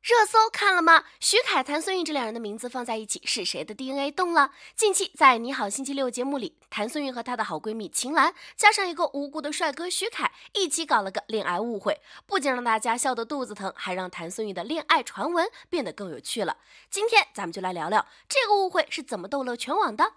热搜看了吗？徐凯、谭松韵这两人的名字放在一起，是谁的 DNA 动了？近期在《你好星期六》节目里，谭松韵和她的好闺蜜秦岚，加上一个无辜的帅哥徐凯，一起搞了个恋爱误会，不仅让大家笑得肚子疼，还让谭松韵的恋爱传闻变得更有趣了。今天咱们就来聊聊这个误会是怎么逗乐全网的。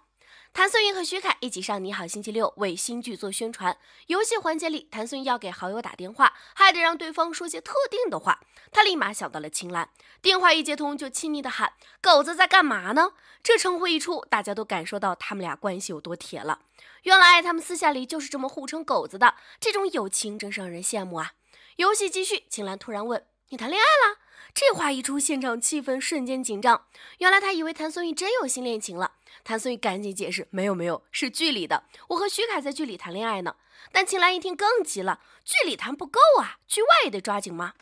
谭松韵和徐凯一起上《你好星期六》为新剧做宣传。游戏环节里，谭松韵要给好友打电话，还得让对方说些特定的话。她立马想到了秦岚，电话一接通就亲昵的喊：“狗子在干嘛呢？”这称呼一出，大家都感受到他们俩关系有多铁了。原来他们私下里就是这么互称“狗子”的，这种友情真是让人羡慕啊！游戏继续，秦岚突然问：“你谈恋爱啦？”这话一出，现场气氛瞬间紧张。原来他以为谭松韵真有新恋情了。谭松韵赶紧解释：“没有没有，是剧里的，我和徐凯在剧里谈恋爱呢。”但秦岚一听更急了：“剧里谈不够啊，剧外也得抓紧吗？”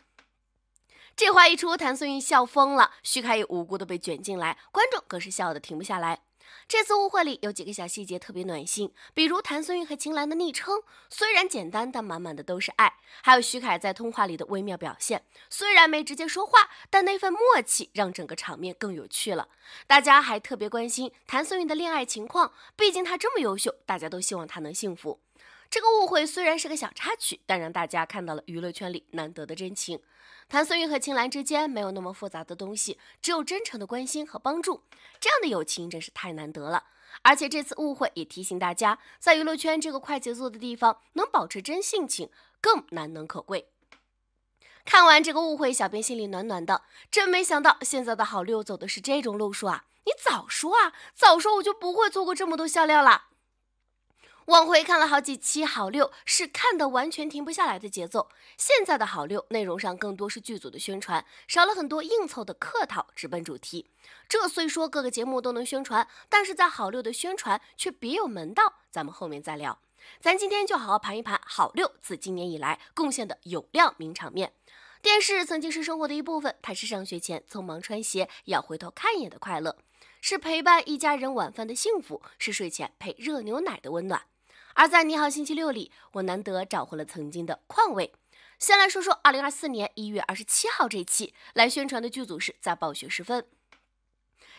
这话一出，谭松韵笑疯了，徐凯也无辜的被卷进来，观众更是笑得停不下来。这次误会里有几个小细节特别暖心，比如谭松韵和秦岚的昵称，虽然简单，但满满的都是爱。还有徐凯在通话里的微妙表现，虽然没直接说话，但那份默契让整个场面更有趣了。大家还特别关心谭松韵的恋爱情况，毕竟她这么优秀，大家都希望她能幸福。这个误会虽然是个小插曲，但让大家看到了娱乐圈里难得的真情。谭松韵和青兰之间没有那么复杂的东西，只有真诚的关心和帮助，这样的友情真是太难得了。而且这次误会也提醒大家，在娱乐圈这个快节奏的地方，能保持真性情更难能可贵。看完这个误会，小编心里暖暖的，真没想到现在的好六走的是这种路数啊！你早说啊，早说我就不会错过这么多笑料了。往回看了好几期，好六是看的完全停不下来的节奏。现在的《好六》内容上更多是剧组的宣传，少了很多硬凑的客套，直奔主题。这虽说各个节目都能宣传，但是在《好六》的宣传却别有门道，咱们后面再聊。咱今天就好好盘一盘《好六》自今年以来贡献的有料名场面。电视曾经是生活的一部分，它是上学前匆忙穿鞋要回头看一眼的快乐。是陪伴一家人晚饭的幸福，是睡前配热牛奶的温暖。而在《你好星期六》里，我难得找回了曾经的况味。先来说说二零二四年一月二十七号这期来宣传的剧组是在《暴雪时分》，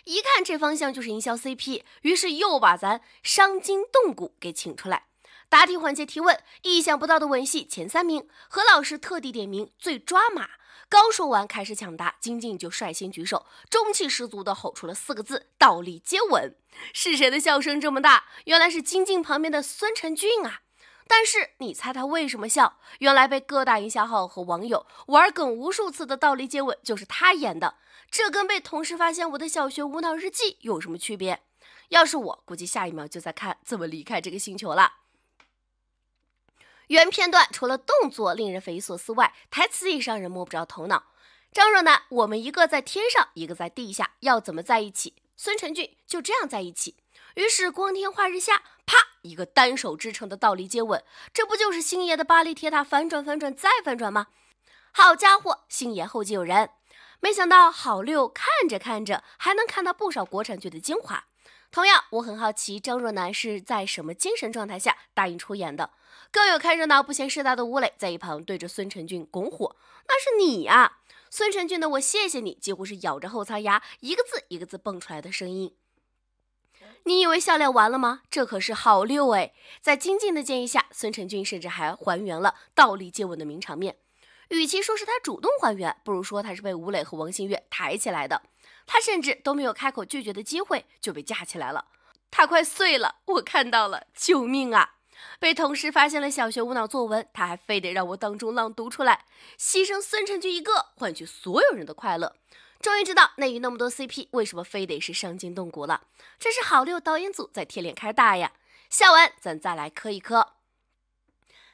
一看这方向就是营销 CP，于是又把咱伤筋动骨给请出来。答题环节提问，意想不到的吻戏前三名，何老师特地点名最抓马。刚说完开始抢答，金靖就率先举手，中气十足的吼出了四个字：倒立接吻。是谁的笑声这么大？原来是金靖旁边的孙晨俊啊！但是你猜他为什么笑？原来被各大营销号和网友玩梗无数次的倒立接吻就是他演的，这跟被同事发现我的小学无脑日记有什么区别？要是我估计下一秒就在看怎么离开这个星球了。原片段除了动作令人匪夷所思外，台词也让人摸不着头脑。张若楠，我们一个在天上，一个在地下，要怎么在一起？孙承俊就这样在一起。于是光天化日下，啪，一个单手支撑的倒立接吻，这不就是星爷的巴黎铁塔反转、反转再反转吗？好家伙，星爷后继有人。没想到好六看着看着还能看到不少国产剧的精华。同样，我很好奇张若楠是在什么精神状态下答应出演的。更有看热闹不嫌事大的吴磊在一旁对着孙晨俊拱火，那是你呀！孙晨俊的我谢谢你，几乎是咬着后槽牙一个字一个字蹦出来的声音。你以为笑料完了吗？这可是好六哎！在金靖的建议下，孙晨俊甚至还还原了倒立接吻的名场面。与其说是他主动还原，不如说他是被吴磊和王星越抬起来的。他甚至都没有开口拒绝的机会就被架起来了，他快碎了！我看到了，救命啊！被同事发现了小学无脑作文，他还非得让我当众朗读出来，牺牲孙晨君一个，换取所有人的快乐。终于知道内娱那么多 CP 为什么非得是伤筋动骨了，真是好六导演组在贴脸开大呀！笑完咱再来磕一磕。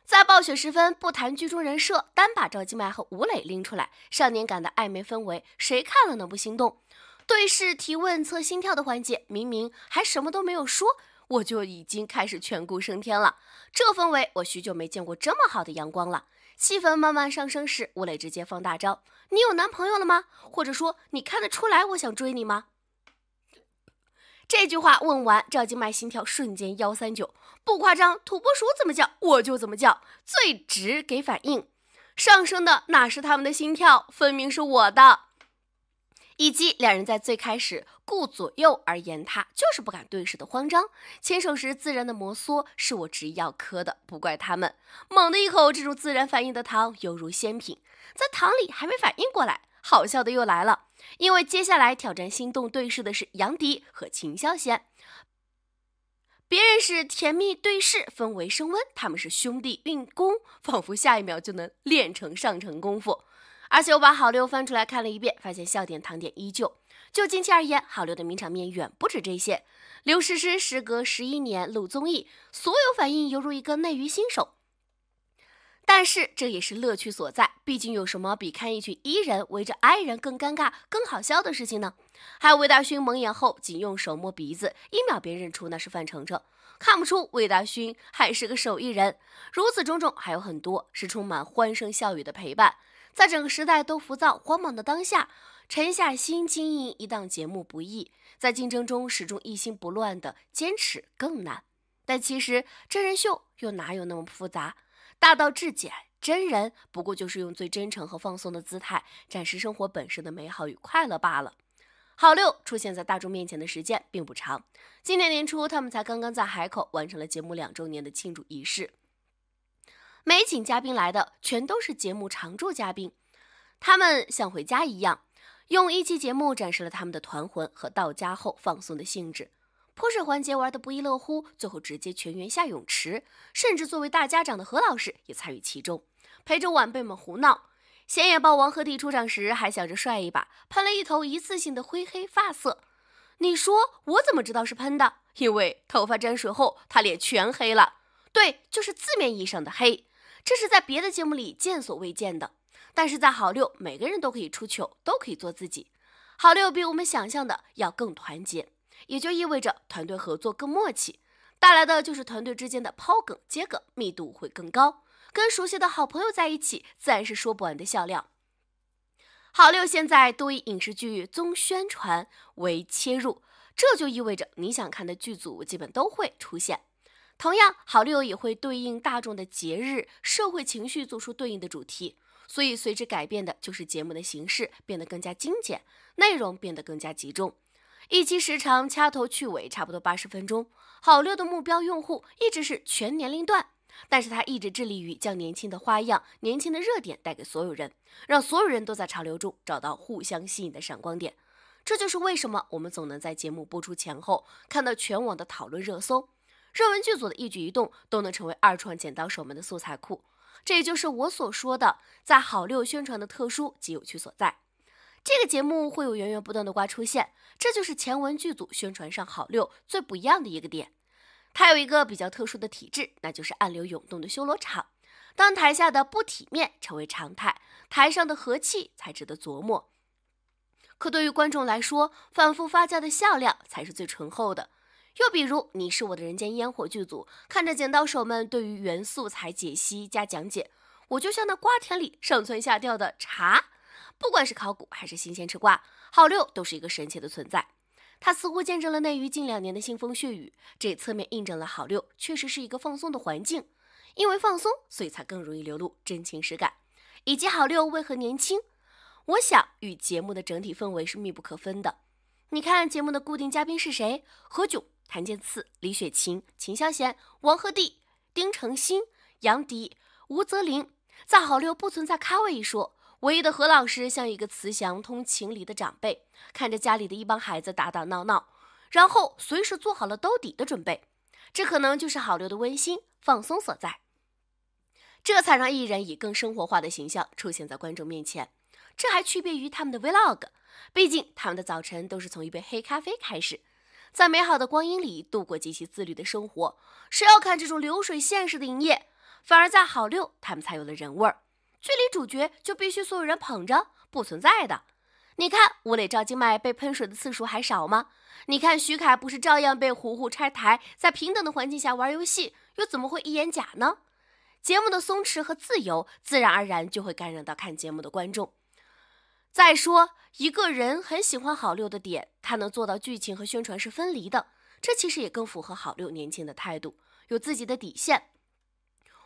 在暴雪时分不谈剧中人设，单把赵今麦和吴磊拎出来，少年感的暧昧氛围，谁看了能不心动？对视提问测心跳的环节，明明还什么都没有说。我就已经开始全顾升天了，这氛围我许久没见过这么好的阳光了。气氛慢慢上升时，吴磊直接放大招：“你有男朋友了吗？或者说，你看得出来我想追你吗？”这句话问完，赵今麦心跳瞬间幺三九，不夸张，土拨鼠怎么叫我就怎么叫，最直给反应。上升的哪是他们的心跳，分明是我的。以及两人在最开始顾左右而言他，就是不敢对视的慌张。牵手时自然的摩挲是我执意要磕的，不怪他们。猛的一口，这种自然反应的糖犹如仙品，在糖里还没反应过来，好笑的又来了，因为接下来挑战心动对视的是杨迪和秦霄贤。别人是甜蜜对视，氛围升温；他们是兄弟运功，仿佛下一秒就能练成上乘功夫。而且我把好六翻出来看了一遍，发现笑点、糖点依旧。就近期而言，好六的名场面远不止这些。刘诗诗时隔十一年录综艺，所有反应犹如一个内娱新手。但是这也是乐趣所在，毕竟有什么比看一群伊人围着 i 人更尴尬、更好笑的事情呢？还有魏大勋蒙眼后仅用手摸鼻子，一秒便认出那是范丞丞，看不出魏大勋还是个手艺人。如此种种还有很多，是充满欢声笑语的陪伴。在整个时代都浮躁慌忙的当下，沉下心经营一档节目不易，在竞争中始终一心不乱的坚持更难。但其实真人秀又哪有那么复杂？大道至简，真人不过就是用最真诚和放松的姿态，展示生活本身的美好与快乐罢了。好六出现在大众面前的时间并不长，今年年初他们才刚刚在海口完成了节目两周年的庆祝仪式。每请嘉宾来的，全都是节目常驻嘉宾。他们像回家一样，用一期节目展示了他们的团魂和到家后放松的兴致。泼水环节玩得不亦乐乎，最后直接全员下泳池，甚至作为大家长的何老师也参与其中，陪着晚辈们胡闹。显眼包王鹤棣出场时还想着帅一把，喷了一头一次性的灰黑发色。你说我怎么知道是喷的？因为头发沾水后，他脸全黑了。对，就是字面意义上的黑。这是在别的节目里见所未见的，但是在好六，每个人都可以出糗，都可以做自己。好六比我们想象的要更团结，也就意味着团队合作更默契，带来的就是团队之间的抛梗接梗密度会更高。跟熟悉的好朋友在一起，自然是说不完的笑料。好六现在多以影视剧综宣传为切入，这就意味着你想看的剧组基本都会出现。同样，好六也会对应大众的节日、社会情绪做出对应的主题，所以随之改变的就是节目的形式变得更加精简，内容变得更加集中，一期时长掐头去尾，差不多八十分钟。好六的目标用户一直是全年龄段，但是他一直致力于将年轻的花样、年轻的热点带给所有人，让所有人都在潮流中找到互相吸引的闪光点。这就是为什么我们总能在节目播出前后看到全网的讨论热搜。热文剧组的一举一动都能成为二创剪刀手们的素材库，这也就是我所说的在好六宣传的特殊及有趣所在。这个节目会有源源不断的瓜出现，这就是前文剧组宣传上好六最不一样的一个点。它有一个比较特殊的体制，那就是暗流涌动的修罗场。当台下的不体面成为常态，台上的和气才值得琢磨。可对于观众来说，反复发酵的笑料才是最醇厚的。又比如，你是我的人间烟火剧组，看着剪刀手们对于原素材解析加讲解，我就像那瓜田里上蹿下跳的茶。不管是考古还是新鲜吃瓜，好六都是一个神奇的存在。他似乎见证了内娱近两年的腥风血雨，这也侧面印证了好六确实是一个放松的环境。因为放松，所以才更容易流露真情实感。以及好六为何年轻？我想与节目的整体氛围是密不可分的。你看节目的固定嘉宾是谁？何炅。谭健次、李雪琴、秦霄贤、王鹤棣、丁程鑫、杨迪、吴泽林，在好六不存在咖位一说，唯一的何老师像一个慈祥通情理的长辈，看着家里的一帮孩子打打闹闹，然后随时做好了兜底的准备，这可能就是好六的温馨放松所在。这才让艺人以更生活化的形象出现在观众面前，这还区别于他们的 Vlog，毕竟他们的早晨都是从一杯黑咖啡开始。在美好的光阴里度过极其自律的生活，谁要看这种流水线式的营业？反而在好六他们才有了人味儿。剧里主角就必须所有人捧着，不存在的。你看吴磊、赵今麦被喷水的次数还少吗？你看徐凯不是照样被糊糊拆台？在平等的环境下玩游戏，又怎么会一眼假呢？节目的松弛和自由，自然而然就会干扰到看节目的观众。再说，一个人很喜欢郝六的点，他能做到剧情和宣传是分离的，这其实也更符合郝六年轻的态度，有自己的底线。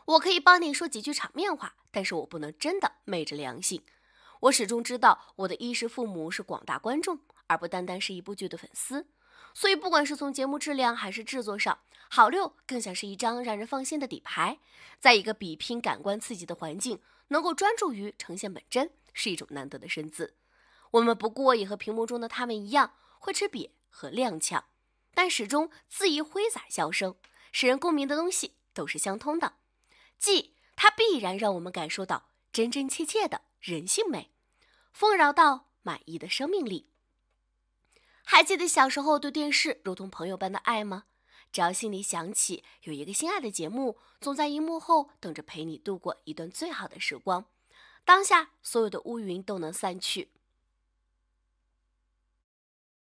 我可以帮你说几句场面话，但是我不能真的昧着良心。我始终知道，我的衣食父母是广大观众，而不单单是一部剧的粉丝。所以，不管是从节目质量还是制作上，好六更像是一张让人放心的底牌。在一个比拼感官刺激的环境，能够专注于呈现本真，是一种难得的身姿。我们不过也和屏幕中的他们一样，会吃瘪和踉跄，但始终恣意挥洒笑声，使人共鸣的东西都是相通的，即它必然让我们感受到真真切切的人性美，丰饶到满意的生命力。还记得小时候对电视如同朋友般的爱吗？只要心里想起有一个心爱的节目，总在荧幕后等着陪你度过一段最好的时光，当下所有的乌云都能散去。